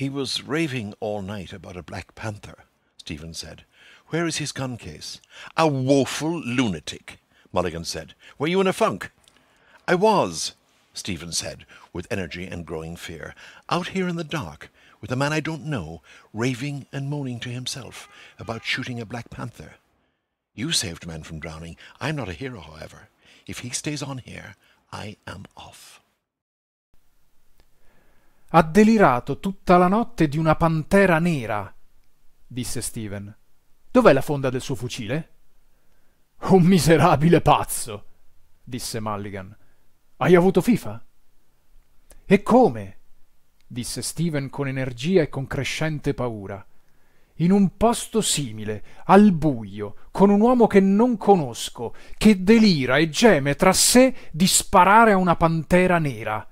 He was raving all night about a black panther, Stephen said. Where is his gun case? A woeful lunatic, Mulligan said. Were you in a funk? I was, Stephen said, with energy and growing fear. Out here in the dark, with a man I don't know, raving and moaning to himself about shooting a black panther. You saved men from drowning. I'm not a hero, however. If he stays on here, I am off. Ha delirato tutta la notte di una pantera nera, disse Steven. Dov'è la fonda del suo fucile? Un miserabile pazzo, disse Mulligan. Hai avuto FIFA? E come? disse Steven con energia e con crescente paura. In un posto simile, al buio, con un uomo che non conosco, che delira e geme tra sé di sparare a una pantera nera.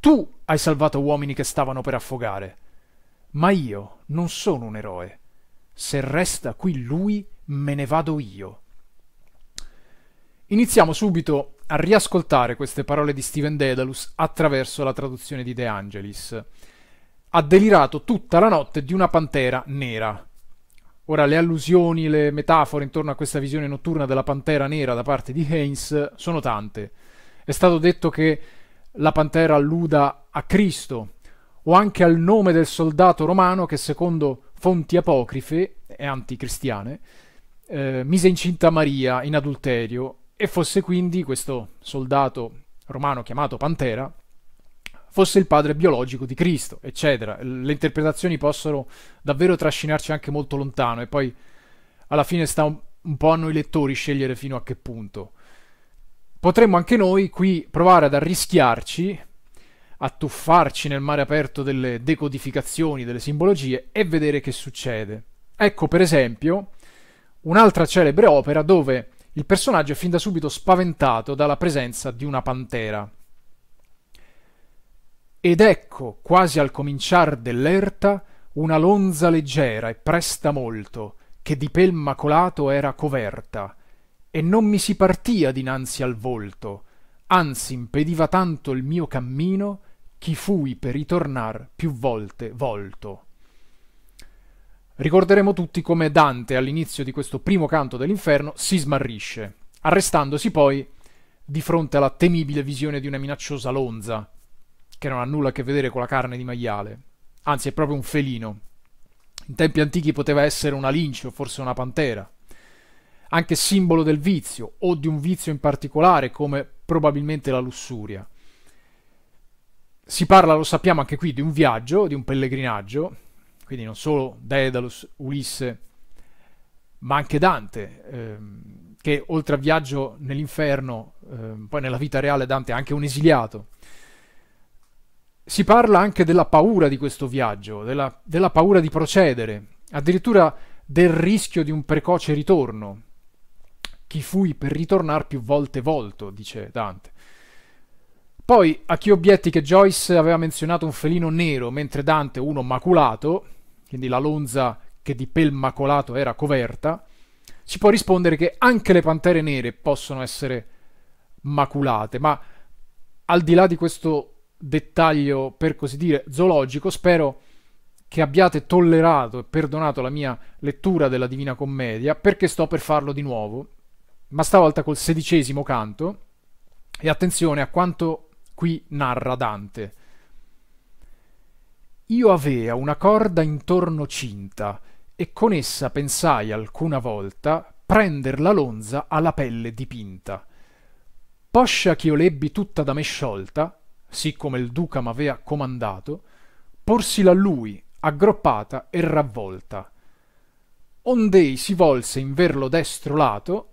Tu hai salvato uomini che stavano per affogare. Ma io non sono un eroe. Se resta qui lui, me ne vado io. Iniziamo subito a riascoltare queste parole di Steven Dedalus attraverso la traduzione di De Angelis. Ha delirato tutta la notte di una pantera nera. Ora le allusioni, le metafore intorno a questa visione notturna della pantera nera da parte di Haynes sono tante. È stato detto che la pantera alluda a Cristo o anche al nome del soldato romano che secondo fonti apocrife e anticristiane eh, mise incinta Maria in adulterio e fosse quindi questo soldato romano chiamato Pantera fosse il padre biologico di Cristo, eccetera. Le interpretazioni possono davvero trascinarci anche molto lontano e poi alla fine sta un, un po' a noi lettori scegliere fino a che punto potremmo anche noi qui provare ad arrischiarci, a tuffarci nel mare aperto delle decodificazioni, delle simbologie e vedere che succede. Ecco per esempio un'altra celebre opera dove il personaggio è fin da subito spaventato dalla presenza di una pantera. Ed ecco, quasi al cominciar dell'erta, una lonza leggera e presta molto, che di pel macolato era coverta, e non mi si partia dinanzi al volto, anzi impediva tanto il mio cammino chi fui per ritornar più volte volto. Ricorderemo tutti come Dante all'inizio di questo primo canto dell'inferno si smarrisce, arrestandosi poi di fronte alla temibile visione di una minacciosa lonza, che non ha nulla a che vedere con la carne di maiale, anzi è proprio un felino. In tempi antichi poteva essere una lince o forse una pantera anche simbolo del vizio o di un vizio in particolare come probabilmente la lussuria. Si parla, lo sappiamo anche qui, di un viaggio, di un pellegrinaggio, quindi non solo Daedalus, Ulisse, ma anche Dante, ehm, che oltre a viaggio nell'inferno, ehm, poi nella vita reale Dante è anche un esiliato. Si parla anche della paura di questo viaggio, della, della paura di procedere, addirittura del rischio di un precoce ritorno, chi fui per ritornare più volte volto, dice Dante. Poi a chi obietti che Joyce aveva menzionato un felino nero, mentre Dante uno maculato, quindi la lonza che di pel macolato era coperta, si può rispondere che anche le pantere nere possono essere maculate, ma al di là di questo dettaglio, per così dire, zoologico, spero che abbiate tollerato e perdonato la mia lettura della Divina Commedia, perché sto per farlo di nuovo ma stavolta col sedicesimo canto, e attenzione a quanto qui narra Dante. Io avea una corda intorno cinta, e con essa pensai alcuna volta prender la lonza alla pelle dipinta. Poscia ch'io lebbi tutta da me sciolta, siccome il duca m'avea comandato, porsila a lui, aggroppata e ravvolta. Ondei si volse in verlo destro lato,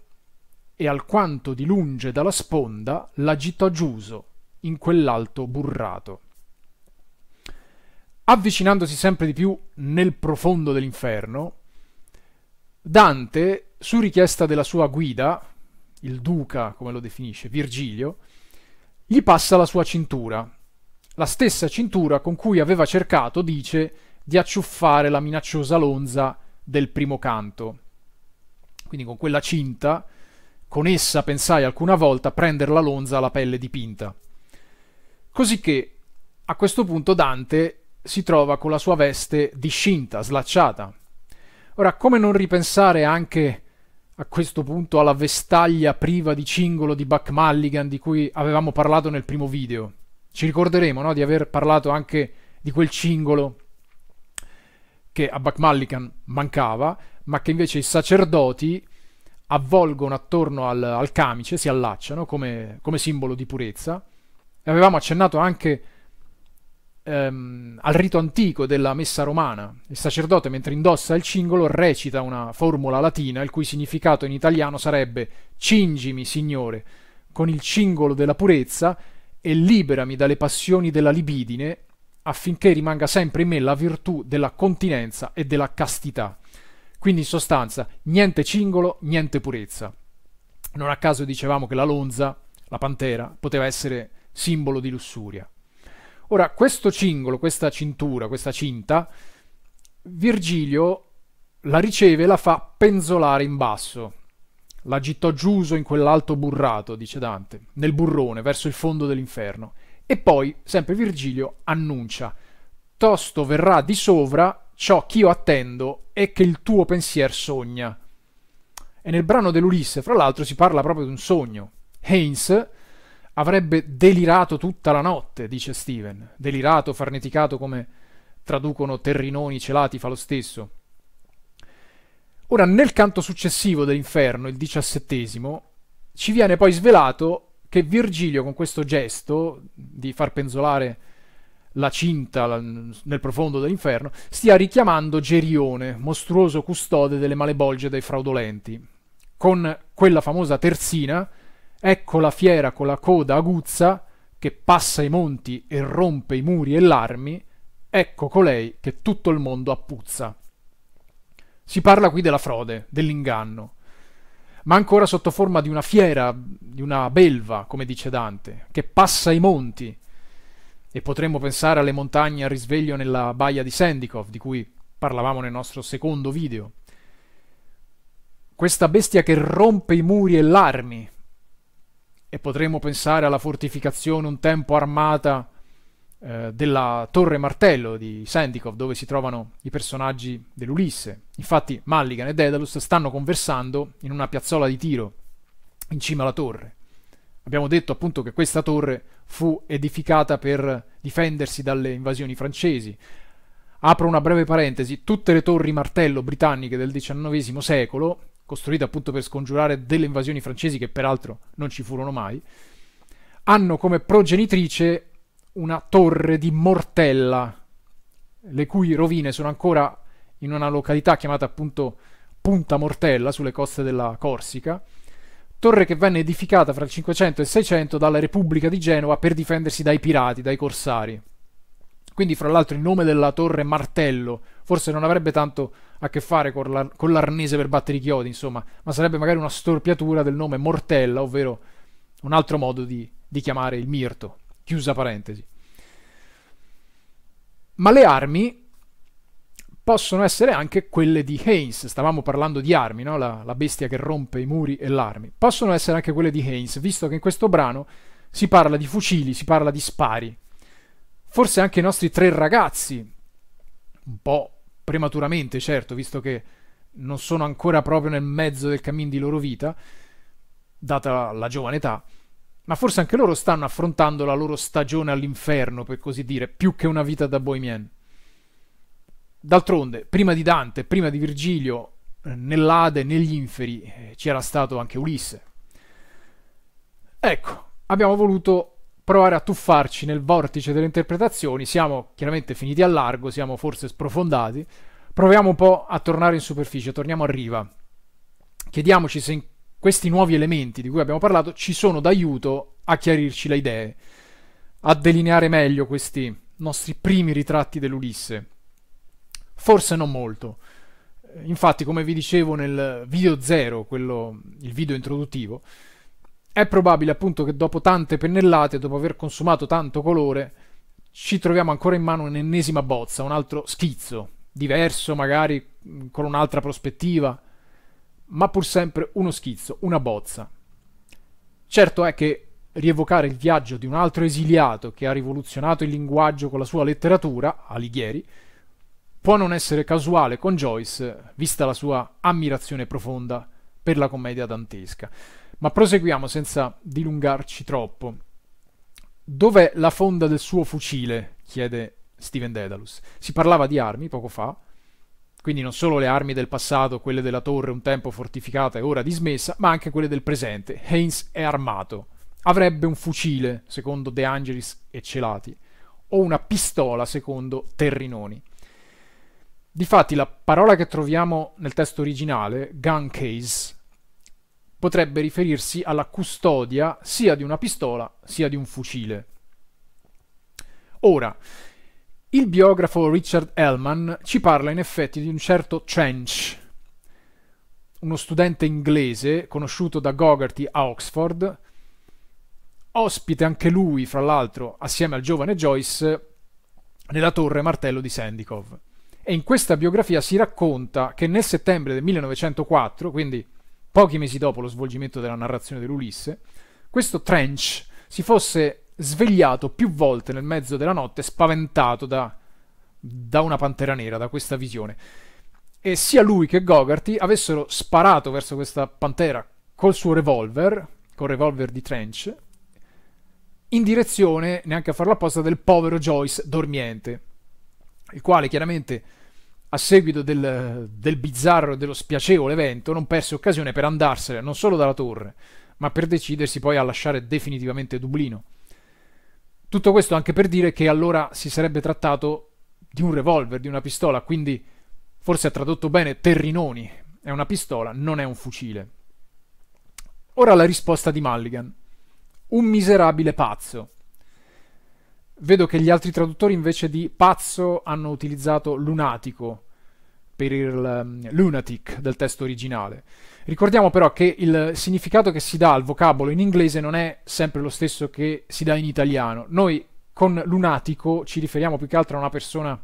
e alquanto di lunge dalla sponda l'agitò giuso in quell'alto burrato. Avvicinandosi sempre di più nel profondo dell'inferno, Dante, su richiesta della sua guida, il duca come lo definisce Virgilio, gli passa la sua cintura, la stessa cintura con cui aveva cercato, dice, di acciuffare la minacciosa lonza del primo canto. Quindi con quella cinta con essa pensai alcuna volta prender la lonza alla pelle dipinta. Cosicché, a questo punto Dante si trova con la sua veste discinta, slacciata. Ora, come non ripensare anche a questo punto alla vestaglia priva di cingolo di Buck Mulligan di cui avevamo parlato nel primo video? Ci ricorderemo no, di aver parlato anche di quel cingolo che a Buck Mulligan mancava, ma che invece i sacerdoti avvolgono attorno al, al camice, si allacciano come, come, simbolo di purezza. E Avevamo accennato anche ehm, al rito antico della messa romana. Il sacerdote, mentre indossa il cingolo, recita una formula latina il cui significato in italiano sarebbe Cingimi, Signore, con il cingolo della purezza e liberami dalle passioni della libidine affinché rimanga sempre in me la virtù della continenza e della castità. Quindi in sostanza niente cingolo, niente purezza. Non a caso dicevamo che la lonza, la pantera, poteva essere simbolo di lussuria. Ora, questo cingolo, questa cintura, questa cinta, Virgilio la riceve e la fa penzolare in basso. La gittò Giuso in quell'alto burrato, dice Dante, nel burrone, verso il fondo dell'inferno. E poi, sempre Virgilio, annuncia, tosto verrà di sovra ciò che io attendo è che il tuo pensier sogna. E nel brano dell'Ulisse, fra l'altro, si parla proprio di un sogno. Haynes avrebbe delirato tutta la notte, dice Steven. Delirato, farneticato, come traducono Terrinoni, Celati, fa lo stesso. Ora, nel canto successivo dell'inferno, il diciassettesimo, ci viene poi svelato che Virgilio, con questo gesto di far penzolare la cinta la, nel profondo dell'inferno, stia richiamando Gerione, mostruoso custode delle malebolge dei fraudolenti. Con quella famosa terzina, ecco la fiera con la coda aguzza che passa i monti e rompe i muri e l'armi, ecco colei che tutto il mondo appuzza. Si parla qui della frode, dell'inganno, ma ancora sotto forma di una fiera, di una belva, come dice Dante, che passa i monti, e potremmo pensare alle montagne a risveglio nella baia di Sendikov, di cui parlavamo nel nostro secondo video. Questa bestia che rompe i muri e l'armi, e potremmo pensare alla fortificazione un tempo armata eh, della Torre Martello di Sendikov, dove si trovano i personaggi dell'Ulisse. Infatti Mulligan e Daedalus stanno conversando in una piazzola di tiro in cima alla torre. Abbiamo detto appunto che questa torre fu edificata per difendersi dalle invasioni francesi. Apro una breve parentesi, tutte le torri martello britanniche del XIX secolo, costruite appunto per scongiurare delle invasioni francesi che peraltro non ci furono mai, hanno come progenitrice una torre di Mortella, le cui rovine sono ancora in una località chiamata appunto Punta Mortella sulle coste della Corsica, torre che venne edificata fra il 500 e il 600 dalla Repubblica di Genova per difendersi dai pirati, dai corsari. Quindi, fra l'altro, il nome della torre Martello forse non avrebbe tanto a che fare con, la, con l'arnese per battere i chiodi, insomma, ma sarebbe magari una storpiatura del nome Mortella, ovvero un altro modo di, di chiamare il mirto. Chiusa parentesi. Ma le armi possono essere anche quelle di Haynes. Stavamo parlando di armi, no? la, la, bestia che rompe i muri e l'armi. Possono essere anche quelle di Haynes, visto che in questo brano si parla di fucili, si parla di spari. Forse anche i nostri tre ragazzi, un po' prematuramente certo, visto che non sono ancora proprio nel mezzo del cammino di loro vita, data la giovane età, ma forse anche loro stanno affrontando la loro stagione all'inferno, per così dire, più che una vita da bohemian. D'altronde, prima di Dante, prima di Virgilio, eh, nell'Ade, negli inferi, eh, c'era stato anche Ulisse. Ecco, abbiamo voluto provare a tuffarci nel vortice delle interpretazioni, siamo chiaramente finiti a largo, siamo forse sprofondati, proviamo un po' a tornare in superficie, torniamo a riva. Chiediamoci se questi nuovi elementi di cui abbiamo parlato ci sono d'aiuto a chiarirci le idee, a delineare meglio questi nostri primi ritratti dell'Ulisse. Forse non molto. Infatti, come vi dicevo nel video 0, quello, il video introduttivo, è probabile appunto che dopo tante pennellate, dopo aver consumato tanto colore, ci troviamo ancora in mano un'ennesima bozza, un altro schizzo, diverso magari mm, con un'altra prospettiva, ma pur sempre uno schizzo, una bozza. Certo è che rievocare il viaggio di un altro esiliato che ha rivoluzionato il linguaggio con la sua letteratura, Alighieri, può non essere casuale con Joyce, vista la sua ammirazione profonda per la commedia dantesca. Ma proseguiamo senza dilungarci troppo. Dov'è la fonda del suo fucile? chiede Steven Dedalus. Si parlava di armi poco fa, quindi non solo le armi del passato, quelle della torre un tempo fortificata e ora dismessa, ma anche quelle del presente. Haynes è armato. Avrebbe un fucile, secondo De Angelis e Celati, o una pistola, secondo Terrinoni. Difatti la parola che troviamo nel testo originale, gun case, potrebbe riferirsi alla custodia sia di una pistola sia di un fucile. Ora, il biografo Richard Hellman ci parla in effetti di un certo Trench, uno studente inglese conosciuto da Gogarty a Oxford, ospite anche lui, fra l'altro, assieme al giovane Joyce, nella torre martello di Sandikov. E in questa biografia si racconta che nel settembre del 1904, quindi pochi mesi dopo lo svolgimento della narrazione dell'Ulisse, questo Trench si fosse svegliato più volte nel mezzo della notte, spaventato da, da una pantera nera, da questa visione. E sia lui che Gogarty avessero sparato verso questa pantera col suo revolver, col revolver di Trench, in direzione, neanche a farlo apposta, del povero Joyce dormiente il quale chiaramente a seguito del, del bizzarro e dello spiacevole evento non perse occasione per andarsene non solo dalla torre, ma per decidersi poi a lasciare definitivamente Dublino. Tutto questo anche per dire che allora si sarebbe trattato di un revolver, di una pistola, quindi forse ha tradotto bene Terrinoni, è una pistola, non è un fucile. Ora la risposta di Mulligan. Un miserabile pazzo. Vedo che gli altri traduttori invece di pazzo hanno utilizzato lunatico per il um, lunatic del testo originale. Ricordiamo però che il significato che si dà al vocabolo in inglese non è sempre lo stesso che si dà in italiano. Noi con lunatico ci riferiamo più che altro a una persona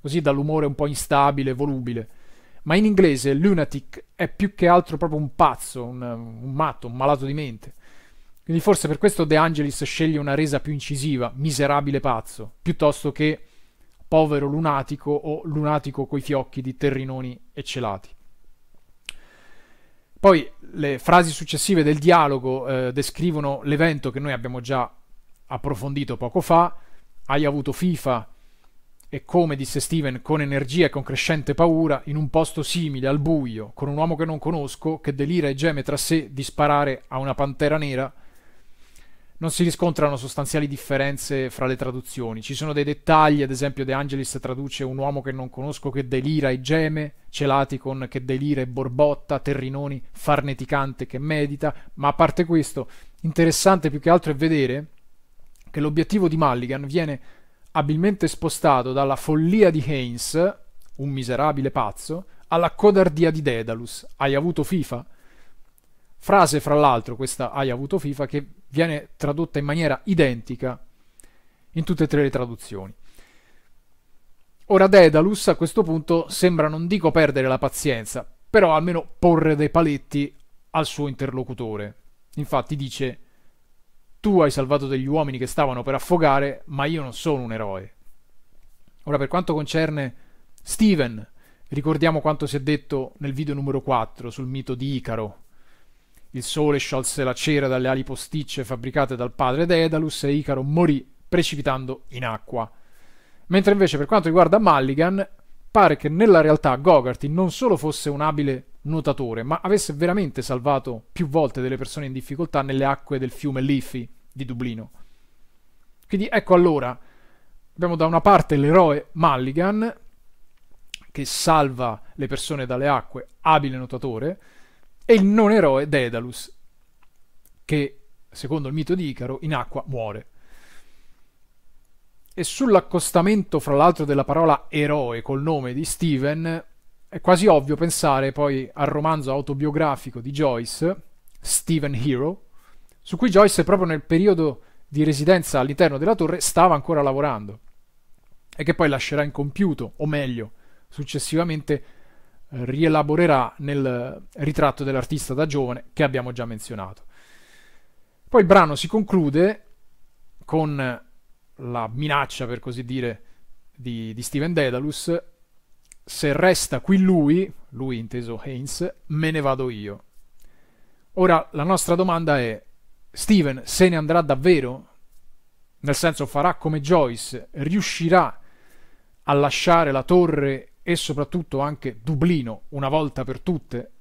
così dall'umore un po' instabile, volubile. Ma in inglese lunatic è più che altro proprio un pazzo, un, un matto, un malato di mente. Quindi forse per questo De Angelis sceglie una resa più incisiva, miserabile pazzo, piuttosto che povero lunatico o lunatico coi fiocchi di terrinoni e celati. Poi le frasi successive del dialogo eh, descrivono l'evento che noi abbiamo già approfondito poco fa. Hai avuto FIFA e come disse Steven con energia e con crescente paura in un posto simile al buio, con un uomo che non conosco che delira e geme tra sé di sparare a una pantera nera non si riscontrano sostanziali differenze fra le traduzioni. Ci sono dei dettagli, ad esempio De Angelis traduce un uomo che non conosco che delira e geme, Celaticon che delira e borbotta, Terrinoni farneticante che medita, ma a parte questo, interessante più che altro è vedere che l'obiettivo di Mulligan viene abilmente spostato dalla follia di Haynes, un miserabile pazzo, alla codardia di Daedalus. Hai avuto FIFA? Frase, fra l'altro, questa hai avuto FIFA, che viene tradotta in maniera identica in tutte e tre le traduzioni. Ora Daedalus a questo punto sembra non dico perdere la pazienza, però almeno porre dei paletti al suo interlocutore. Infatti dice tu hai salvato degli uomini che stavano per affogare, ma io non sono un eroe. Ora per quanto concerne Steven, ricordiamo quanto si è detto nel video numero 4 sul mito di Icaro, il sole sciolse la cera dalle ali posticce fabbricate dal padre Daedalus e Icaro morì precipitando in acqua. Mentre invece per quanto riguarda Mulligan, pare che nella realtà Gogarty non solo fosse un abile nuotatore, ma avesse veramente salvato più volte delle persone in difficoltà nelle acque del fiume Liffey di Dublino. Quindi ecco allora, abbiamo da una parte l'eroe Mulligan, che salva le persone dalle acque, abile nuotatore, e il non eroe Daedalus, che, secondo il mito di Icaro, in acqua muore. E sull'accostamento, fra l'altro, della parola eroe col nome di Steven, è quasi ovvio pensare poi al romanzo autobiografico di Joyce, Steven Hero, su cui Joyce proprio nel periodo di residenza all'interno della torre stava ancora lavorando e che poi lascerà incompiuto, o meglio, successivamente rielaborerà nel ritratto dell'artista da giovane che abbiamo già menzionato. Poi il brano si conclude con la minaccia, per così dire, di, di Steven Dedalus, se resta qui lui, lui inteso Haynes, me ne vado io. Ora la nostra domanda è, Steven se ne andrà davvero? Nel senso farà come Joyce, riuscirà a lasciare la torre e soprattutto anche Dublino una volta per tutte